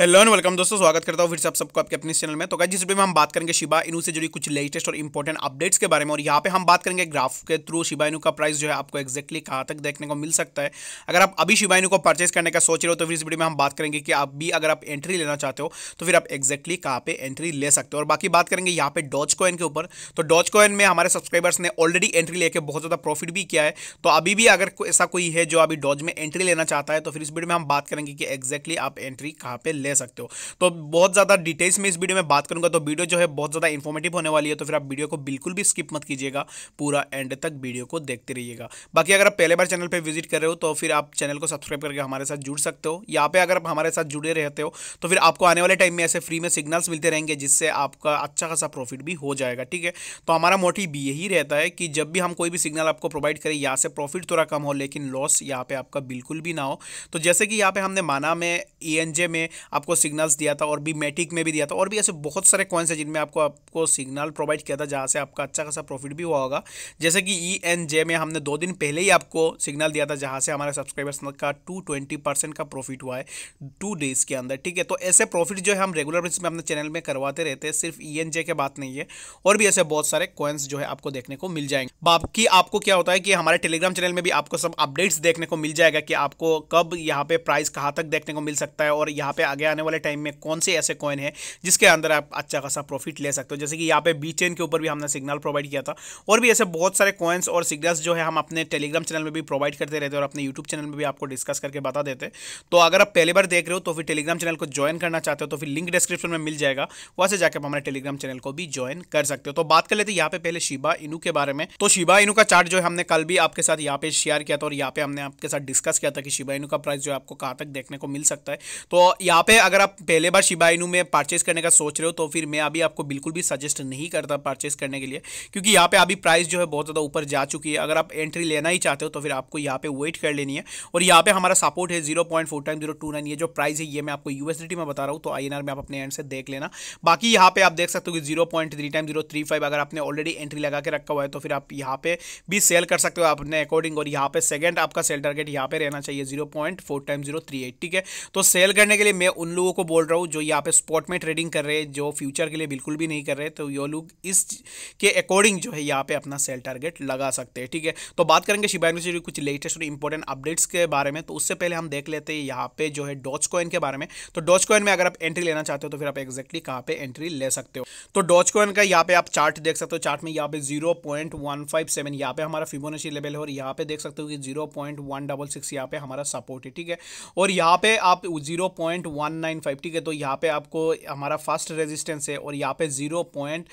hello and welcome दोस्तों स्वागत करता हूँ फिर से आप सबको आपके अपने चैनल में तो क्या जिस वीडियो में हम बात करेंगे शिबा इनू से जुड़ी कुछ लेटेस्ट और इंपॉर्टेंट अपडेट्स के बारे में और यहाँ पे हम बात करेंगे ग्राफ के थ्रू शिबा इनू का प्राइस जो है आपको एक्जैक्टली कहाँ तक देखने को मिल सकता है अगर आप अभी शिबा इनू को परचेज करने का सोच रहे हो तो फिर इस वीडियो में हम बात करेंगे कि आप भी अगर आप एंट्री लेना चाहते हो तो फिर आप एक्जैक्टली कहाँ पर एंट्री ले सकते हो और बाकी बात करेंगे यहाँ पे डॉच कॉइन के ऊपर तो डॉच कॉइन में हमारे सब्सक्राइबर्स ने ऑलरेडी एंट्री लेकर बहुत ज़्यादा प्रॉफिट भी किया है तो अभी भी अगर ऐसा कोई है जो अभी डॉच में एंट्री लेना चाहता है तो फिर इस वीडियो में हम बात करेंगे कि एक्जैक्टली आप एंट्री कहाँ पर ले सकते हो तो बहुत ज़्यादा डिटेल्स में इस वीडियो में बात करूंगा तो वीडियो जो है बहुत ज़्यादा इन्फॉर्मेटिव होने वाली है तो फिर आप वीडियो को बिल्कुल भी स्किप मत कीजिएगा पूरा एंड तक वीडियो को देखते रहिएगा बाकी अगर आप पहले बार चैनल पर विजिट कर रहे हो तो फिर आप चैनल को सब्सक्राइब करके हमारे साथ जुड़ सकते हो यहाँ पे अगर आप हमारे साथ जुड़े रहते हो तो फिर आपको आने वाले टाइम में ऐसे फ्री में सिग्नल्स मिलते रहेंगे जिससे आपका अच्छा खासा प्रॉफिट भी हो जाएगा ठीक है तो हमारा मोटिव यही रहता है कि जब भी हम कोई भी सिग्नल आपको प्रोवाइड करें यहाँ से प्रॉफिट थोड़ा कम हो लेकिन लॉस यहाँ पे आपका बिल्कुल भी ना हो तो जैसे कि यहाँ पे हमने माना में ई में आपको सिग्नल्स दिया था और भी मेटिक में भी दिया था और भी ऐसे बहुत सारे कॉइन्स हैं जिनमें आपको आपको सिग्नल प्रोवाइड किया था जहाँ से आपका अच्छा खासा प्रॉफिट भी हुआ होगा जैसे कि ई एन जे में हमने दो दिन पहले ही आपको सिग्नल दिया था जहाँ से हमारे सब्सक्राइबर्स का टू ट्वेंटी परसेंट का प्रॉफिट हुआ है टू डेज़ के अंदर ठीक है तो ऐसे प्रॉफिट जो है हम रेगुलर बेसिस में अपने चैनल में करवाते रहते हैं सिर्फ ई एन जे के बात नहीं है और भी ऐसे बहुत सारे कॉइन्स जो है आपको देखने को मिल जाएंगे बाकी आपको क्या होता है कि हमारे टेलीग्राम चैनल में भी आपको सब अपडेट्स देखने को मिल जाएगा कि आपको कब यहाँ पे प्राइस कहाँ तक देखने को मिल सकता है और यहाँ पे आगे आने वाले टाइम में कौन से ऐसे कॉइन है जिसके अंदर आप अच्छा खासा प्रॉफिट ले सकते हो जैसे कि यहाँ पे बी चेन के ऊपर भी हमने सिग्नल प्रोवाइड किया था और भी ऐसे बहुत सारे कॉइन्स और सिग्नल्स जो है हम अपने टेलीग्राम चैनल में भी प्रोवाइड करते रहते हैं और अपने यूट्यूब चैनल में भी आपको डिस्कस करके बता देते तो अगर आप पहली बार देख रहे हो तो फिर टेलीग्राम चैनल को ज्वाइन करना चाहते हो तो फिर लिंक डिस्क्रिप्शन में मिल जाएगा वहां से जाकर हमारे टेलीग्राम चैनल को भी ज्वाइन कर सकते हो तो बात कर लेते यहाँ पे पहले शिबा इनू के बारे में तो शिबा इनू का चार्ट जो है हमने कल भी आपके साथ यहाँ पे शेयर किया था और यहाँ पे हमने आपके साथ डिस्कस किया था कि शिबा इनू का प्राइस जो है आपको कहाँ तक देखने को मिल सकता है तो यहाँ पे में अगर आप पहले बार शिबा इनू में परचेस करने का सोच रहे हो तो फिर मैं अभी आपको बिल्कुल भी सजेस्ट नहीं करता परचेस करने के लिए क्योंकि यहाँ पे अभी प्राइस जो है बहुत ज़्यादा ऊपर जा चुकी है अगर आप एंट्री लेना ही चाहते हो तो फिर आपको यहाँ पे वेट कर लेनी है और यहाँ पे हमारा सपोर्ट है zero point four time zero two nine ये जो प्राइस है ये मैं आपको यूएसडी में बता रहा हूँ तो आई में आप अपने एंड से देख लेना बाकी यहाँ पे आप देख सकते हो कि zero point three time zero three five अगर आपने ऑलरेडी एंट्री लगा के रखा हुआ है तो फिर आप यहाँ पे भी सेल कर सकते हो अपने अकॉर्डिंग और यहाँ पे सेकेंड आपका सेल टारगेट यहाँ पे रहना चाहिए zero point four time zero three eight ठीक है तो सेल करने के लिए मैं उन लोगों को बोल रहा हूँ जो यहाँ पे स्पॉट में ट्रेडिंग कर रहे हैं जो फ्यूचर के लिए बिल्कुल भी नहीं कर रहे तो ये लोग इस के अकॉर्डिंग जो है यहाँ पे अपना सेल टारगेट लगा सकते हैं ठीक है तो बात करेंगे शिबा यूनिवर्सिटी कुछ लेटेस्ट और इंपॉर्टेंट अपडेट्स के बारे में तो उससे पहले हम देख लेते हैं यहाँ पे जो है डॉच कॉइन के बारे में तो डॉच कॉइन में अगर आप एंट्री लेना चाहते हो तो फिर आप एक्जैक्टली कहाँ पर एंट्री ले सकते हो तो डॉच कॉइन का यहाँ पे आप चार्ट देख सकते हो चार्ट में यहाँ पे zero point one five seven यहाँ पे हमारा फिबोनाची लेवल है और यहाँ पे देख सकते हो कि zero point one double six यहाँ पे हमारा सपोर्ट है ठीक है और यहाँ पे आप जीरो पॉइंट वन 195 ठीक है तो यहाँ पे आपको हमारा फर्स्ट रेजिस्टेंस है और यहाँ पे zero point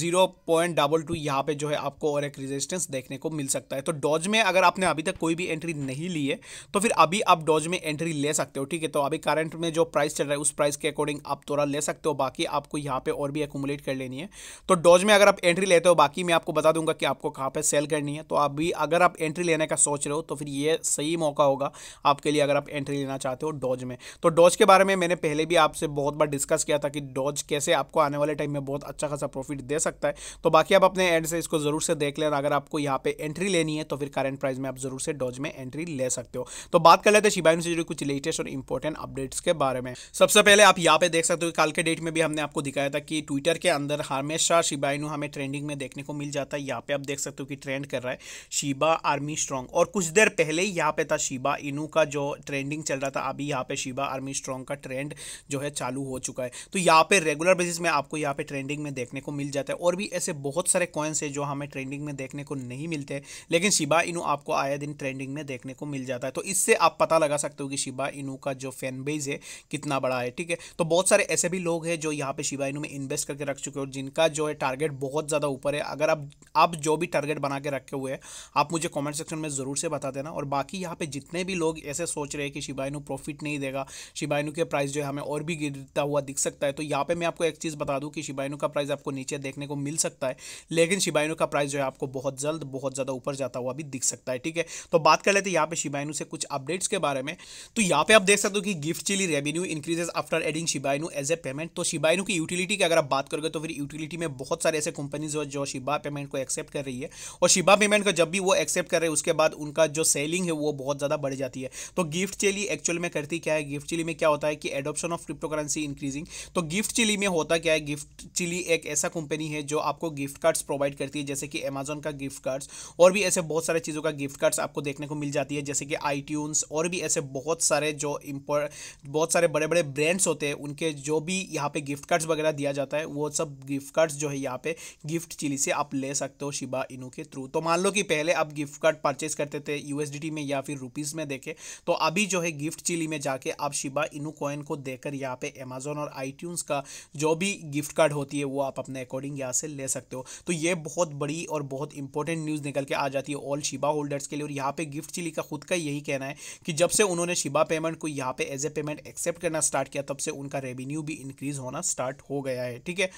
zero point double two यहाँ पे जो है आपको और एक रेजिस्टेंस देखने को मिल सकता है तो डॉज में अगर आपने अभी तक कोई भी एंट्री नहीं ली है तो फिर अभी आप डॉज में एंट्री ले सकते हो ठीक है तो अभी करंट में जो प्राइस चल रहा है उस प्राइस के अकॉर्डिंग आप थोड़ा ले सकते हो बाकी आपको यहाँ पे और भी एकुमुलेट कर लेनी है तो डॉज में अगर आप एंट्री लेते हो बाकी मैं आपको बता दूंगा कि आपको कहाँ पर सेल करनी है तो अभी अगर आप एंट्री लेने का सोच रहे हो तो फिर ये सही मौका होगा आपके लिए अगर आप एंट्री लेना चाहते हो डॉज में तो डॉज के बारे में में मैंने पहले भी आपसे बहुत बार डिस्कस किया था कि डॉज कैसे आपको आने वाले टाइम में बहुत अच्छा खासा प्रॉफिट दे सकता है तो बाकी आप अपने एंड से इसको ज़रूर से देख लें अगर आपको यहाँ पे एंट्री लेनी है तो फिर करंट प्राइस में आप ज़रूर से डॉज में एंट्री ले सकते हो तो बात कर लेते शिबाइन से जुड़ी कुछ लेटेस्ट और इंपॉर्टेंट अपडेट्स के बारे में सबसे पहले आप यहाँ पे देख सकते हो कल के डेट में भी हमने आपको दिखाया था कि ट्विटर के अंदर हमेशा शिबाइन हमें ट्रेंडिंग में देखने को मिल जाता है यहाँ पे आप देख सकते हो कि ट्रेंड कर रहा है शिबा आर्मी स्ट्रॉन्ग और कुछ देर पहले ही यहाँ पे था शिबा इनू का जो ट्रेंडिंग चल रहा था अभी यहाँ पे शिबा आर्मी स्ट्रॉन्ग का ट्रेंड जो है चालू हो चुका है तो यहाँ पे रेगुलर बेसिस में आपको यहाँ पे ट्रेंडिंग में देखने को मिल जाता है और भी ऐसे बहुत सारे कॉइन्स है जो हमें ट्रेंडिंग में देखने को नहीं मिलते लेकिन शिबा इनू आपको आए दिन ट्रेंडिंग में देखने को मिल जाता है तो इससे आप पता लगा सकते हो कि शिबा इनू का जो फैन बेज है कितना बड़ा है ठीक है तो बहुत सारे ऐसे भी लोग हैं जो यहाँ पे शिबा इनू में इन्वेस्ट करके रख चुके और जिनका जो है टारगेट बहुत ज़्यादा ऊपर है अगर आप आप जो भी टारगेट बना के रखे हुए हैं आप मुझे कमेंट सेक्शन में ज़रूर से बता देना और बाकी यहाँ पे जितने भी लोग ऐसे सोच रहे हैं कि शिबाइनू प्रॉफिट नहीं देगा शिबाइनू के प्राइस जो है हमें और भी गिरता हुआ दिख सकता है तो यहाँ पे मैं आपको एक चीज़ बता दूँ कि शिबाइनो का प्राइस आपको नीचे देखने को मिल सकता है लेकिन शिबाइनो का प्राइस जो है आपको बहुत जल्द बहुत ज़्यादा ऊपर जाता हुआ भी दिख सकता है ठीक है तो बात कर लेते हैं यहाँ पे शिबाइनो से कुछ अपडेट्स के बारे में तो यहाँ पे आप देख सकते हो कि gift chili revenue increases after adding Shiba Inu as a payment तो शिबाइनो की यूटिलिटी की अगर आप बात करोगे तो फिर यूटिलिटी में बहुत सारे ऐसे कंपनीज हो जो शिबा पेमेंट को एक्सेप्ट कर रही है और शिबा पेमेंट को जब भी वो एक्सेप्ट कर रहे हैं उसके बाद उनका जो सेलिंग है वो बहुत ज़्यादा बढ़ जाती है तो गिफ्ट चिली एक्चुअल में करती क्या है गिफ्ट चिली में क्या होता है होता है कि adoption of cryptocurrency increasing तो गिफ्ट चिली में होता क्या है गिफ्ट चिली एक ऐसा कंपनी है जो आपको गिफ्ट कार्ड्स प्रोवाइड करती है जैसे कि अमेजोन का गिफ्ट कार्ड्स और भी ऐसे बहुत सारे चीज़ों का गिफ्ट कार्ड्स आपको देखने को मिल जाती है जैसे कि आई और भी ऐसे बहुत सारे जो इम्पोर्ट बहुत सारे बड़े बड़े ब्रांड्स होते हैं उनके जो भी यहाँ पे गिफ्ट कार्ड्स वगैरह दिया जाता है वो सब गिफ्ट कार्ड्स जो है यहाँ पे गिफ्ट चिली से आप ले सकते हो शिबा इनू के थ्रू तो मान लो कि पहले आप गिफ्ट कार्ड परचेज करते थे यूएसडीटी में या फिर रुपीज़ में देखे तो अभी जो है गिफ्ट चिली में जाके आप शिबा इनू कॉइन को देकर यहाँ पे अमेजोन और आई का जो भी गिफ्ट कार्ड होती है वो आप अपने अकॉर्डिंग यहाँ से ले सकते हो तो ये बहुत बड़ी और बहुत इंपॉर्टेंट न्यूज़ निकल के आ जाती है ऑल शिबा होल्डर्स के लिए और यहाँ पे गिफ्ट चिली का खुद का यही कहना है कि जब से उन्होंने शिबा पेमेंट को यहाँ पे एज ए पेमेंट एक्सेप्ट करना स्टार्ट किया तब से उनका रेवेन्यू भी इंक्रीज होना स्टार्ट हो गया है ठीक है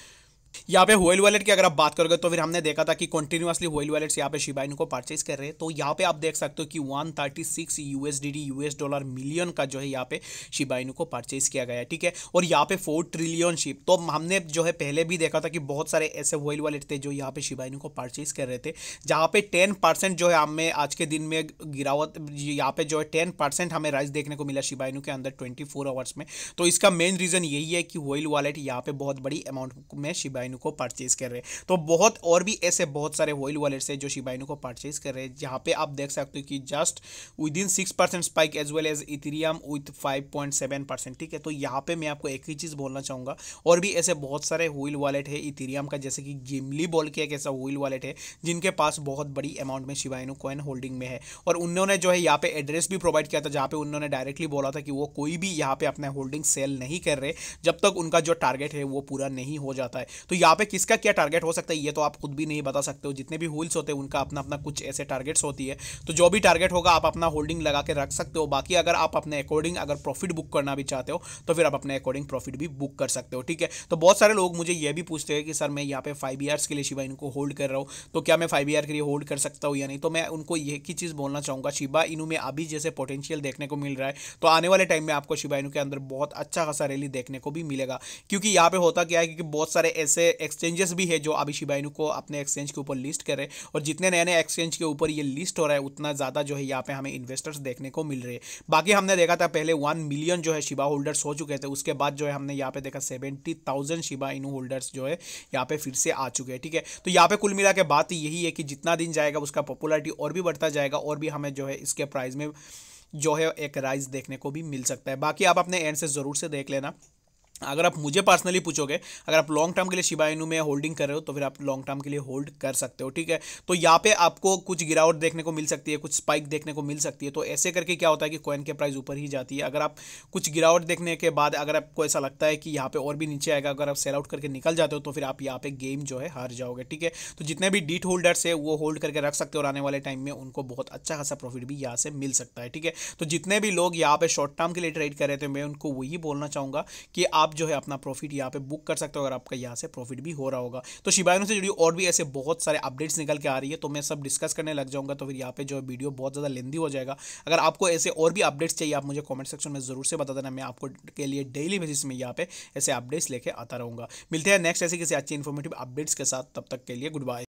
यहाँ पे होयल वॉलेट की अगर आप बात करोगे तो फिर हमने देखा था कि कंटिन्यूसली होयल वॉलेट्स यहाँ पे शिबाइन को परचेज कर रहे हैं तो यहाँ पे आप देख सकते हो कि 136 thirty USDD US dollar million का जो है यहाँ पे शिबाइन को परचेज किया गया है ठीक है और यहाँ पे फोर ट्रिलियन शिप तो हमने जो है पहले भी देखा था कि बहुत सारे ऐसे होयल वॉलेट थे जो यहाँ पे शिबाइन को परचेज कर रहे थे जहाँ पे टेन जो है हमें आज के दिन में गिरावट यहाँ पे जो है टेन हमें राइस देखने को मिला शिबाइन के अंदर ट्वेंटी आवर्स में तो इसका मेन रीजन यही है कि होयल वॉलेट यहाँ पे बहुत बड़ी अमाउंट में शिबाइन शिबाइनू को परचेज कर रहे हैं तो बहुत और भी ऐसे बहुत सारे होइल वॉलेट्स है जो शिबाइनू को परचेज कर रहे हैं जहाँ पे आप देख सकते हो कि just within six percent spike as well as Ethereum with five point seven percent ठीक है तो यहाँ पे मैं आपको एक ही चीज़ बोलना चाहूँगा और भी ऐसे बहुत सारे होइल वॉलेट है इथिरियम का जैसे कि गिमली बोल के एक ऐसा होइल वॉलेट है जिनके पास बहुत बड़ी अमाउंट में शिबाइनू कॉइन होल्डिंग में है और उन्होंने जो है यहाँ पे एड्रेस भी प्रोवाइड किया था जहाँ पे उन्होंने डायरेक्टली बोला था कि वो कोई भी यहाँ पे अपना होल्डिंग सेल नहीं कर रहे जब तक उनका जो टारगेट है वो पूरा नहीं हो जाता है तो यहाँ पे किसका क्या टारगेट हो सकता है ये तो आप खुद भी नहीं बता सकते हो जितने भी होल्स होते हैं उनका अपना अपना कुछ ऐसे टारगेट्स होती है तो जो भी टारगेट होगा आप अपना होल्डिंग लगा के रख सकते हो बाकी अगर आप अपने अकॉर्डिंग अगर प्रॉफिट बुक करना भी चाहते हो तो फिर आप अपने अकॉर्डिंग प्रॉफिट भी बुक कर सकते हो ठीक है तो बहुत सारे लोग मुझे ये भी पूछते हैं कि सर मैं यहाँ पे फाइव ईयर्स के लिए शिवा इनको होल्ड कर रहा हूँ तो क्या मैं फाइव ईयर के लिए होल्ड कर सकता हूँ या नहीं तो मैं उनको ये की चीज़ बोलना चाहूँगा शिवा इनू में अभी जैसे पोटेंशियल देखने को मिल रहा है तो आने वाले टाइम में आपको शिवा इनू के अंदर बहुत अच्छा खासा रैली देखने को भी मिलेगा क्योंकि यहाँ पे होता क्या है कि बहुत सारे ऐसे ऐसे एक्सचेंजेस भी है जो अभी शिबाइनू को अपने एक्सचेंज के ऊपर लिस्ट करे और जितने नए नए एक्सचेंज के ऊपर ये लिस्ट हो रहा है उतना ज़्यादा जो है यहाँ पे हमें इन्वेस्टर्स देखने को मिल रहे हैं बाकी हमने देखा था पहले वन मिलियन जो है शिबा होल्डर्स हो चुके थे उसके बाद जो है हमने यहाँ पे देखा seventy thousand Shiba Inu holders जो है यहाँ पे फिर से आ चुके हैं ठीक है तो यहाँ पे कुल मिला के बात यही है कि जितना दिन जाएगा उसका पॉपुलरिटी और भी बढ़ता जाएगा और भी हमें जो है इसके प्राइस में जो है एक राइज देखने को भी मिल सकता है बाकी आप अपने एंड से ज़रूर से देख लेना अगर आप मुझे पर्सनली पूछोगे अगर आप लॉन्ग टर्म के लिए शिबाइनू में होल्डिंग कर रहे हो तो फिर आप लॉन्ग टर्म के लिए होल्ड कर सकते हो ठीक है तो यहाँ पे आपको कुछ गिरावट देखने को मिल सकती है कुछ स्पाइक देखने को मिल सकती है तो ऐसे करके क्या होता है कि कॉइन के प्राइस ऊपर ही जाती है अगर आप कुछ गिरावट देखने के बाद अगर आपको ऐसा लगता है कि यहाँ पे और भी नीचे आएगा अगर आप सेल आउट करके निकल जाते हो तो फिर आप यहाँ पे गेम जो है हार जाओगे ठीक है तो जितने भी डीट होल्डर्स है वो होल्ड करके रख सकते हो और आने वाले टाइम में उनको बहुत अच्छा खासा प्रॉफिट भी यहाँ से मिल सकता है ठीक है तो जितने भी लोग यहाँ पे शॉर्ट टर्म के लिए ट्रेड कर रहे थे मैं उनको वही बोलना चाहूँगा कि आप आप जो है अपना प्रॉफिट यहाँ पे बुक कर सकते हो अगर आपका यहाँ से प्रॉफिट भी हो रहा होगा तो शिबायनों से जुड़ी और भी ऐसे बहुत सारे अपडेट्स निकल के आ रही है तो मैं सब डिस्कस करने लग जाऊँगा तो फिर यहाँ पे जो है वीडियो बहुत ज़्यादा लेंदी हो जाएगा अगर आपको ऐसे और भी अपडेट्स चाहिए आप मुझे कॉमेंट सेक्शन में ज़रूर से बता देना मैं आपको के लिए डेली बेसिस में यहाँ पे ऐसे अपडेट्स लेके आता रहूँगा मिलते हैं नेक्स्ट ऐसे किसी अच्छी इन्फॉर्मेटिव अपडेट्स के साथ तब तक के लिए गुड बाय